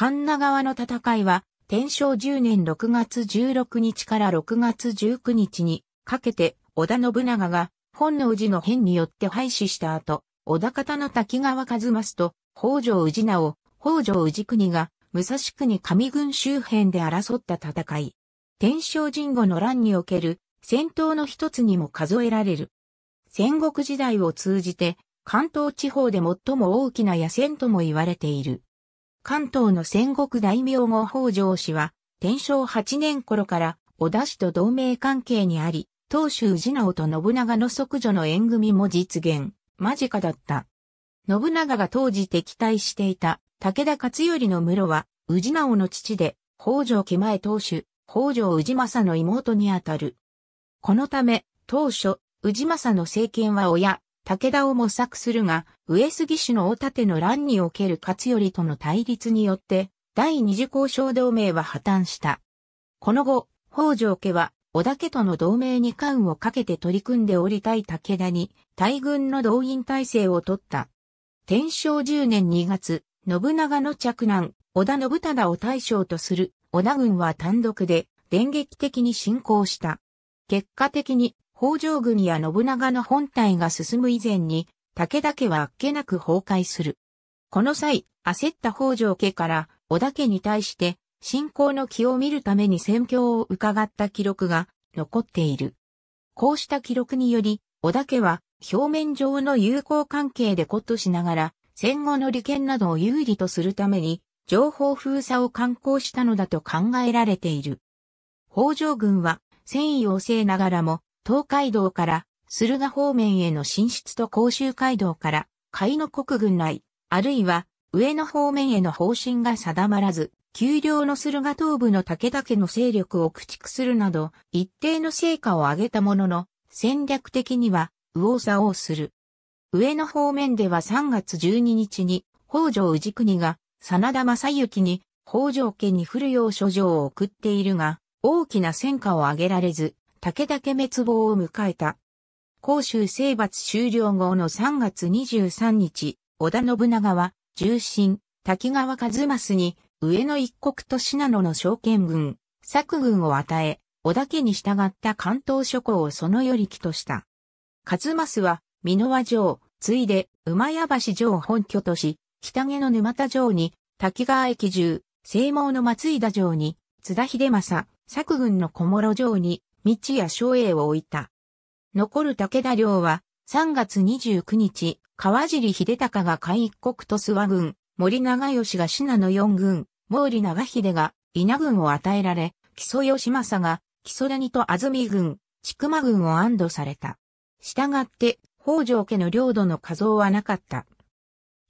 神奈川の戦いは、天正10年6月16日から6月19日にかけて、織田信長が本能寺の変によって廃止した後、織田方の滝川和正と北条氏直、北条氏国が武蔵国上軍周辺で争った戦い。天正神後の乱における戦闘の一つにも数えられる。戦国時代を通じて関東地方で最も大きな野戦とも言われている。関東の戦国大名後北条氏は、天正8年頃から小田氏と同盟関係にあり、当主氏直と信長の即女の縁組も実現、間近だった。信長が当時敵対していた武田勝頼の室は、氏直の父で、北条家前当主、北条氏政の妹にあたる。このため、当初、氏政の政権は親、武田を模索するが、上杉氏の大盾の乱における勝頼との対立によって、第二次交渉同盟は破綻した。この後、北条家は、織田家との同盟に関をかけて取り組んでおりたい武田に、大軍の動員体制を取った。天正10年2月、信長の着難、織田信忠を大将とする、織田軍は単独で、電撃的に進行した。結果的に、北条軍や信長の本体が進む以前に、武田家はあっけなく崩壊する。この際、焦った北条家から織田家に対して、信仰の気を見るために戦況を伺った記録が残っている。こうした記録により、織田家は表面上の友好関係でことしながら、戦後の利権などを有利とするために、情報封鎖を敢行したのだと考えられている。北条軍は、戦意旺盛ながらも、東海道から駿河方面への進出と甲州街道から海の国軍内、あるいは上野方面への方針が定まらず、丘陵の駿河東部の武田家の勢力を駆逐するなど、一定の成果を上げたものの、戦略的には右往左往する。上野方面では3月12日に、北条氏国が、真田正幸に、北条家に降るよう書状を送っているが、大きな戦果を上げられず、武田家滅亡を迎えた。甲州征伐終了後の3月23日、織田信長は、重臣、滝川一益に、上野一国と信濃の証券軍、作軍を与え、織田家に従った関東諸侯をそのより木とした。和益は、箕輪城、ついで、馬屋橋城を本拠とし、北毛の沼田城に、滝川駅中、西毛の松井田城に、津田秀政、作軍の小諸城に、道や省栄を置いた。残る武田領は、3月29日、川尻秀隆が海一国と諏訪軍、森長吉が信濃四軍、毛利長秀が稲軍を与えられ、木曽義政が木曽谷と安住軍、千曲軍を安堵された。したがって、北条家の領土の数はなかった。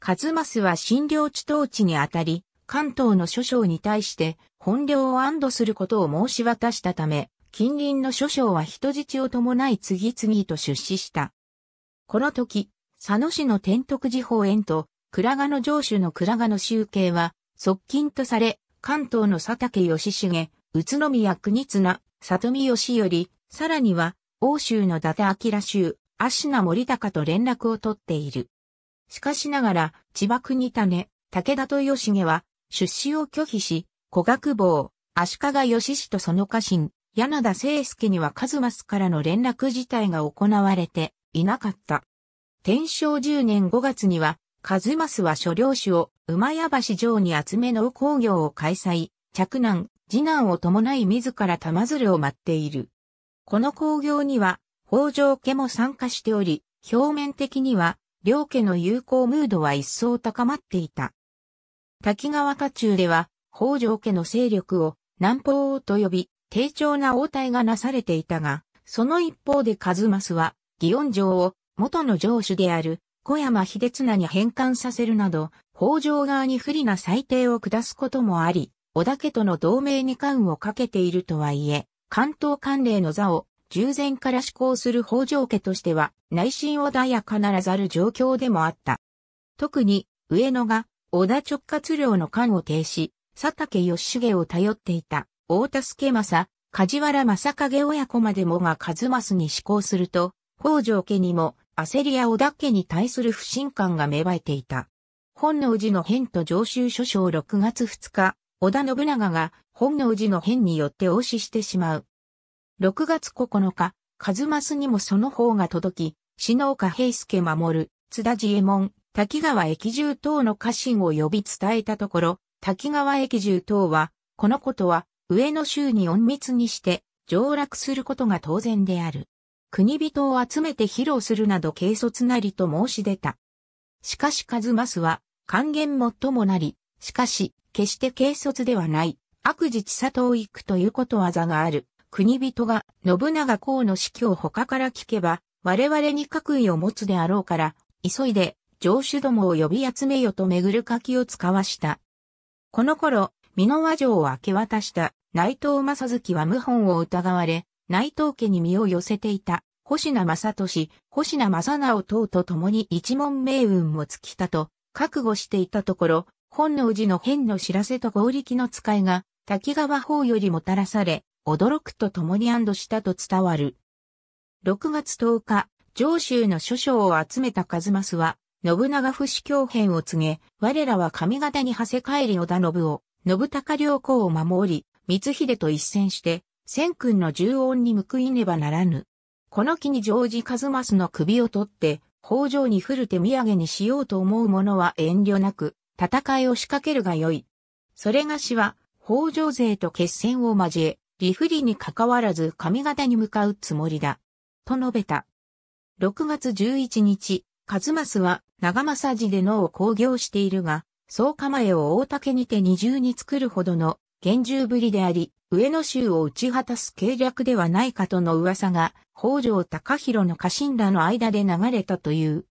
数正は新領地統治にあたり、関東の諸将に対して本領を安堵することを申し渡したため、近隣の諸将は人質を伴い次々と出資した。この時、佐野市の天徳寺法園と、倉賀の城主の倉賀の集計は、側近とされ、関東の佐竹義重、宇都宮国綱、里見義頼、さらには、欧州の伊達明州、芦名森高と連絡を取っている。しかしながら、千葉国種、武田と義重は、出資を拒否し、古学坊、足利義氏とその家臣、柳田聖介にはカズマスからの連絡自体が行われていなかった。天正10年5月には、カズマスは所領主を馬屋橋城に集めの工業を開催、着難、次男を伴い自ら玉鶴を待っている。この工業には、北条家も参加しており、表面的には、両家の友好ムードは一層高まっていた。滝川家中では、北条家の勢力を南方と呼び、丁重な応対がなされていたが、その一方で和正は、祇園城を元の城主である小山秀綱に返還させるなど、北条側に不利な裁定を下すこともあり、織田家との同盟に関をかけているとはいえ、関東関連の座を従前から施行する北条家としては内心穏やかならざる状況でもあった。特に上野が織田直轄領の官を停止、佐竹義重を頼っていた。大田助政、梶原正影親子までもが数正に志向すると、北条家にも、焦りや織田家に対する不信感が芽生えていた。本能寺の変と上州諸将6月2日、織田信長が本能寺の変によって応死してしまう。6月9日、数正にもその方が届き、篠岡平助守、津田寺右衛門、滝川駅重等の家臣を呼び伝えたところ、滝川駅重等は、このことは上の州に隠密にして上洛することが当然である。国人を集めて披露するなど軽率なりと申し出た。しかし数増は、還元もっともなり、しかし、決して軽率ではない、悪事地里を行くということわざがある。国人が、信長公の死去を他から聞けば、我々に格意を持つであろうから、急いで、上主どもを呼び集めよと巡る書きを使わした。この頃、美濃和城を明け渡した内藤正月は謀反を疑われ、内藤家に身を寄せていた、星名正俊、星名正直等と共に一門命運も尽きたと、覚悟していたところ、本能寺の変の知らせと合力の使いが、滝川法よりもたらされ、驚くと共に安堵したと伝わる。6月10日、上州の諸将を集めた数増は、信長不死教変を告げ、我らは上方に馳せ帰り織田信を、信高良子を守り、光秀と一戦して、千君の重恩に報いねばならぬ。この機にジョージ・カズマスの首を取って、北条にる手土産にしようと思う者は遠慮なく、戦いを仕掛けるがよい。それがしは、北条勢と決戦を交え、理不利に関わらず上方に向かうつもりだ。と述べた。6月11日、カズマスは長政寺で脳を興行しているが、総構えを大竹にて二重に作るほどの厳重ぶりであり、上野州を打ち果たす計略ではないかとの噂が、北条高弘の家臣らの間で流れたという。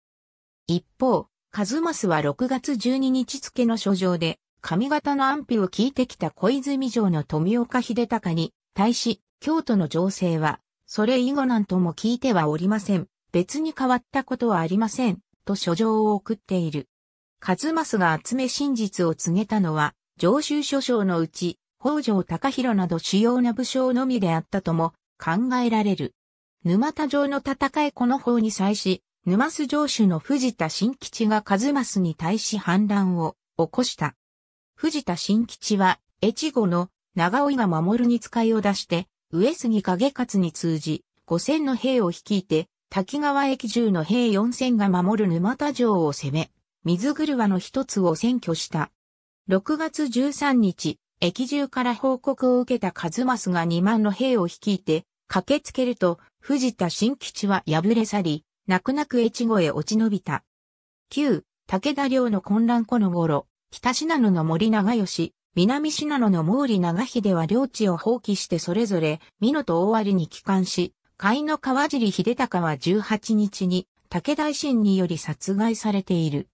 一方、カズマスは6月12日付の書状で、上方の安否を聞いてきた小泉城の富岡秀隆に、対し、京都の情勢は、それ以後なんとも聞いてはおりません。別に変わったことはありません。と書状を送っている。カズマスが集め真実を告げたのは、上州諸将のうち、北条高弘など主要な武将のみであったとも考えられる。沼田城の戦いこの方に際し、沼津城主の藤田新吉が数増に対し反乱を起こした。藤田新吉は、越後の長尾が守るに使いを出して、上杉景勝に通じ、五千の兵を率いて、滝川駅中の兵四千が守る沼田城を攻め、水車の一つを占拠した。6月13日、駅中から報告を受けた数正が2万の兵を率いて、駆けつけると、藤田新吉は破れ去り、泣く泣く越後へ落ち延びた。9、武田領の混乱後の頃、北信濃の森長吉、南信濃の毛利長秀は領地を放棄してそれぞれ、美濃と大割に帰還し、甲斐の川尻秀隆は18日に、武田維新により殺害されている。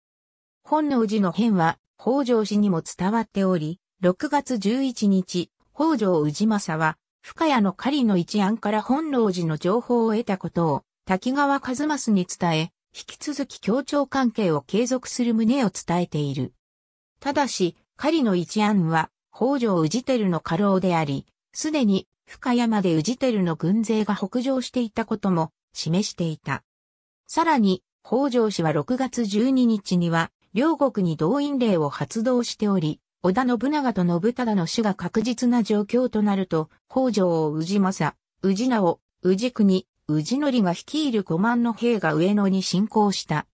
本能寺の変は、北条氏にも伝わっており、6月11日、北条氏政は、深谷の狩りの一案から本能寺の情報を得たことを、滝川一益に伝え、引き続き協調関係を継続する旨を伝えている。ただし、狩りの一案は、北条氏照の過労であり、すでに深谷まで氏照の軍勢が北上していたことも示していた。さらに、北条氏は6月12日には、両国に動員令を発動しており、織田信長と信忠の死が確実な状況となると、北条を宇治政、宇治直、治国、宇治則が率いる5万の兵が上野に侵攻した。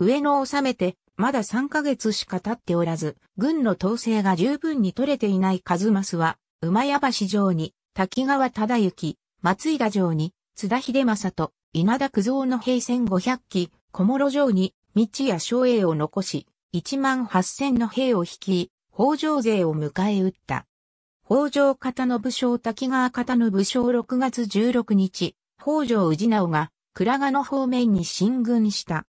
上野を治めて、まだ3ヶ月しか経っておらず、軍の統制が十分に取れていない数正は、馬屋橋城に、滝川忠之、松井田城に、津田秀政と、稲田九蔵の兵戦500機、小諸城に、日や省栄を残し、1万8千の兵を率い、北条勢を迎え撃った。北条方の武将滝川方の武将6月16日、北条氏直が倉賀の方面に進軍した。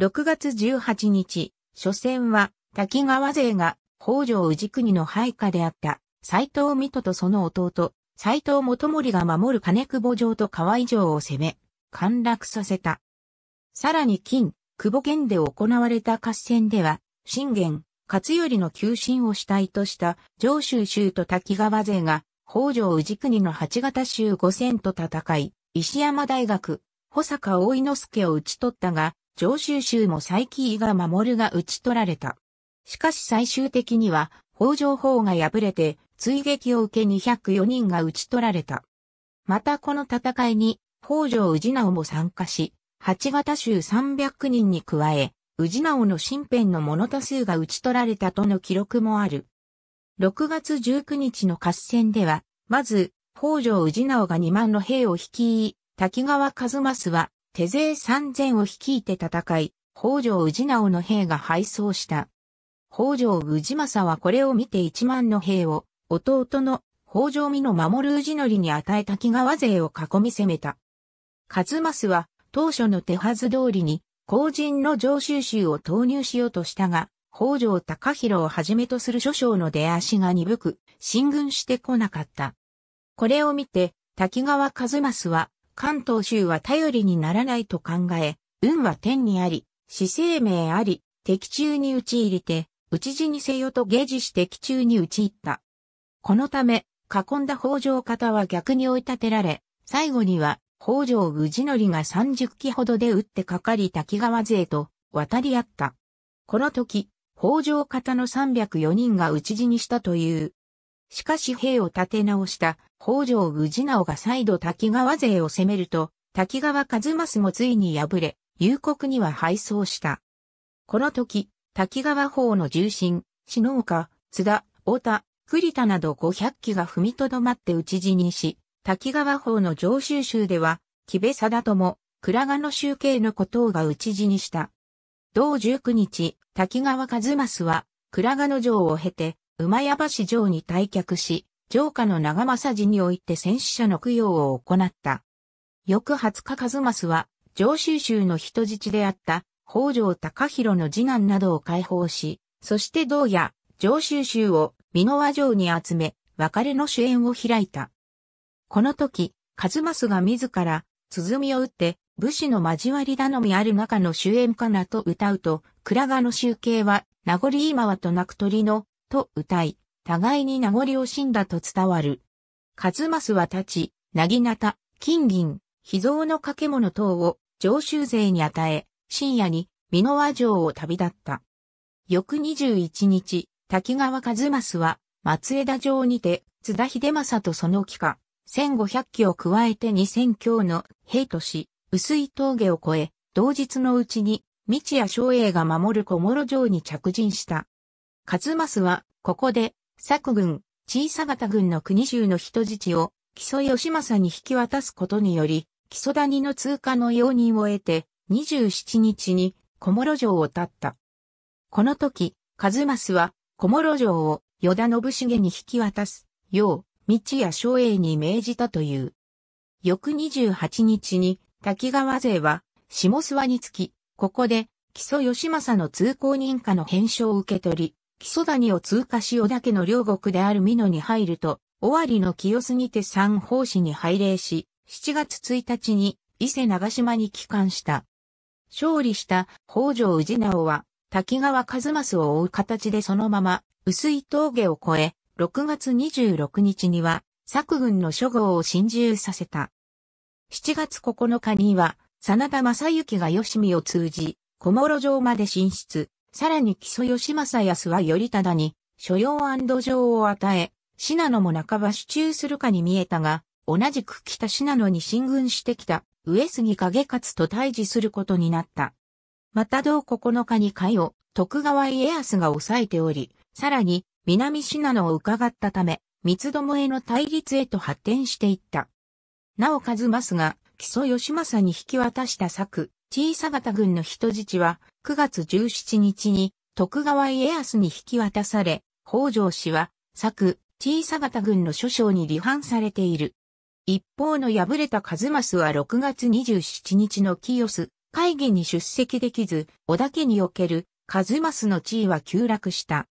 6月18日、初戦は滝川勢が北条氏国の配下であった斎藤水戸とその弟、斎藤元森が守る金久保城と河合城を攻め、陥落させた。さらに金、久保県で行われた合戦では、信玄、勝頼の急進を主体とした上州州と滝川勢が、北条氏国の八方州五戦と戦い、石山大学、保坂大井之助を討ち取ったが、上州州も佐伯伊賀守が討ち取られた。しかし最終的には、北条法が敗れて、追撃を受け204人が討ち取られた。またこの戦いに、北条氏直も参加し、八型衆300人に加え、宇治直の身辺の物多数が討ち取られたとの記録もある。6月19日の合戦では、まず、北条治直が2万の兵を率い、滝川一益は手勢3000を率いて戦い、北条治直の兵が敗走した。北条治正はこれを見て1万の兵を、弟の北条美の守る宇治則に与え滝川勢を囲み攻めた。和正は当初の手はず通りに、後人の上州衆を投入しようとしたが、北条高弘をはじめとする諸将の出足が鈍く、進軍してこなかった。これを見て、滝川一益は、関東州は頼りにならないと考え、運は天にあり、死生命あり、敵中に打ち入れて、討ち死にせよと下示し敵中に打ち入った。このため、囲んだ北条方は逆に追い立てられ、最後には北条氏則が30機ほどで打ってかかり滝川勢と渡り合った。この時、北条方の304人が討ち死にしたという。しかし兵を立て直した北条氏直が再度滝川勢を攻めると、滝川一益もついに敗れ、夕刻には敗走した。この時、滝川方の重臣、篠岡、津田、太田、栗田など500機が踏みとどまって討ち死にし、滝川法の上州州では、木部貞友、倉賀の集計のことをが討ち死にした。同19日、滝川一益は、倉賀の城を経て、馬屋橋城に退却し、城下の長政寺において戦死者の供養を行った。翌20日一益は、上州州の人質であった北条高弘の次男などを解放し、そして同夜、上州州を美濃和城に集め、別れの主演を開いた。この時、数正が自ら、鼓を打って、武士の交わり頼みある中の終焉かなと歌うと、倉賀の集計は、名残今はとなく鳥の、と歌い、互いに名残を死んだと伝わる。数正は立ち、なぎなた、金銀、秘蔵の掛物等を上州勢に与え、深夜に美濃和城を旅立った。翌21日、滝川和正は松枝城にて津田秀政とその帰化、1500機を加えて2000強の兵とし、薄い峠を越え、同日のうちに、道や昌英が守る小諸城に着陣した。勝正は、ここで、佐久軍、小佐方軍の国衆の人質を、木曽義政に引き渡すことにより、木曽谷の通過の容認を得て、27日に小諸城を立った。この時、数正は小諸城を与田信繁に引き渡す、よう、道や松栄に命じたという。翌28日に滝川勢は下諏訪につき、ここで木曽義政の通行認可の返書を受け取り、木曽谷を通過し織田家の両国である美濃に入ると、尾張の清すぎて三法師に拝礼し、7月1日に伊勢長島に帰還した。勝利した北条氏直は滝川一益を追う形でそのまま薄い峠を越え、6月26日には、作軍の諸号を侵入させた。7月9日には、真田正幸が吉見を通じ、小諸城まで進出、さらに木曽義正康は頼忠に、所要安土城を与え、信濃も半ば手中するかに見えたが、同じく北信濃に進軍してきた、上杉景勝と対峙することになった。また同9日に会を徳川家康が抑えており、さらに南ナノを伺ったため、三つどもへの対立へと発展していった。なお数スが、木曽義政に引き渡した策、小さ方軍の人質は、9月17日に、徳川家康に引き渡され、北条氏は、策、小さ方軍の諸将に離反されている。一方の敗れた数スは6月27日の清須会議に出席できず、織田家における数スの地位は急落した。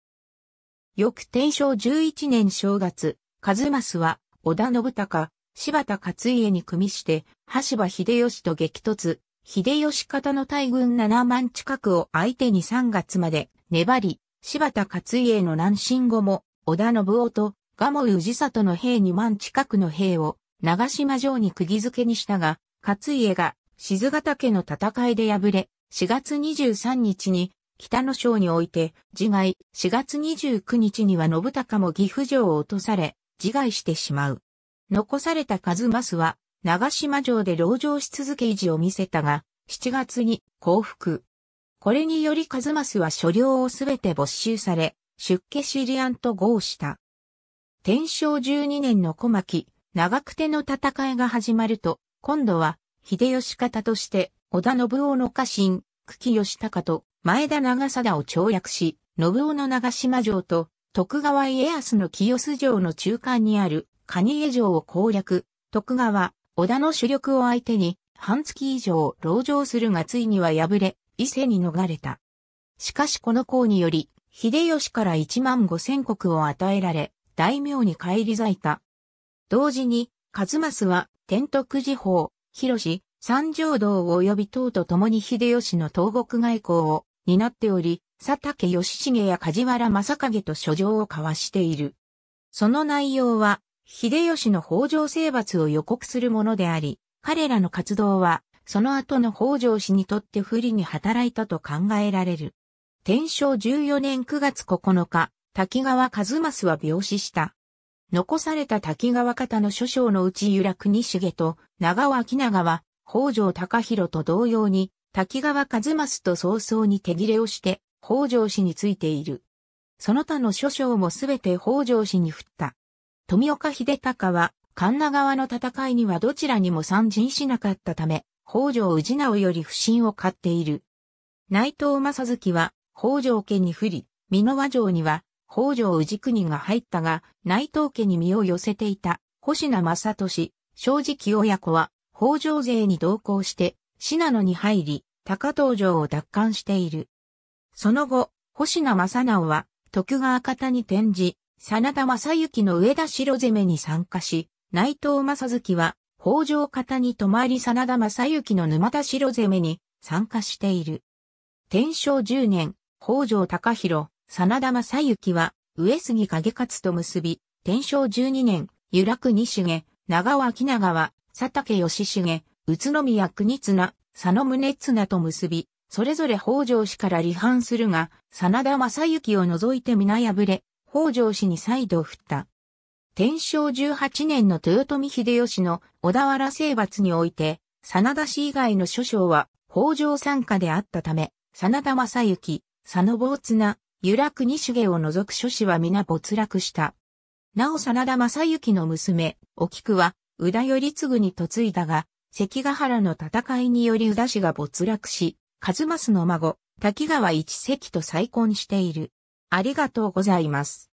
翌天正11年正月、和正は、織田信孝、柴田勝家に組みして、羽柴秀吉と激突、秀吉方の大軍7万近くを相手に3月まで粘り、柴田勝家の南進後も、織田信夫と、蒲生氏里の兵2万近くの兵を、長島城に釘付けにしたが、勝家が、静ヶ岳の戦いで敗れ、4月23日に、北野省において、自害、4月29日には信孝も岐阜城を落とされ、自害してしまう。残された数増は、長島城で牢城し続け維持を見せたが、7月に降伏。これにより数増は所領をすべて没収され、出家シリアンと合した。天正12年の小牧、長久手の戦いが始まると、今度は、秀吉方として、織田信夫の家臣、久喜義隆と、前田長貞を跳躍し、信夫の長島城と徳川家康の清洲城の中間にある蟹江城を攻略、徳川、織田の主力を相手に半月以上籠城するがついには敗れ、伊勢に逃れた。しかしこの功により、秀吉から一万五千国を与えられ、大名に返り咲いた。同時に、数正は、天徳寺法、広し、三条道及び党と共に秀吉の東国外交をになっており、佐竹義重や梶原正景と書状を交わしている。その内容は、秀吉の北条征伐を予告するものであり、彼らの活動は、その後の北条氏にとって不利に働いたと考えられる。天正14年9月9日、滝川一益は病死した。残された滝川方の諸将のうち由良国重と長尾明長は、北条高弘と同様に、滝川一益と早々に手切れをして、北条氏についている。その他の諸将もすべて北条氏に振った。富岡秀隆は、神奈川の戦いにはどちらにも参陣しなかったため、北条氏直より不信を買っている。内藤正月は、北条家に振り、美濃和城には、北条氏国が入ったが、内藤家に身を寄せていた、星名正俊、正直親子は、北条勢に同行して、信濃に入り、高東城を奪還している。その後、星名正直は、徳川方に転じ、真田正幸の上田城攻めに参加し、内藤正月は、北条方に泊まり真田正幸の沼田城攻めに参加している。天正10年、北条高弘、真田正幸は、上杉景勝と結び、天正12年、由楽西重、長尾木長は、佐竹義重、宇都宮国綱、佐野宗綱と結び、それぞれ北条氏から離反するが、真田正幸を除いて皆敗れ、北条氏に再度振った。天正18年の豊臣秀吉の小田原征伐において、真田氏以外の諸将は北条参加であったため、真田正幸、佐野坊綱、由楽二重を除く諸氏は皆没落した。なお真田正幸の娘、お菊は、宇田頼次に嫁いだが、関ヶ原の戦いにより宇田氏が没落し、和正の孫、滝川一関と再婚している。ありがとうございます。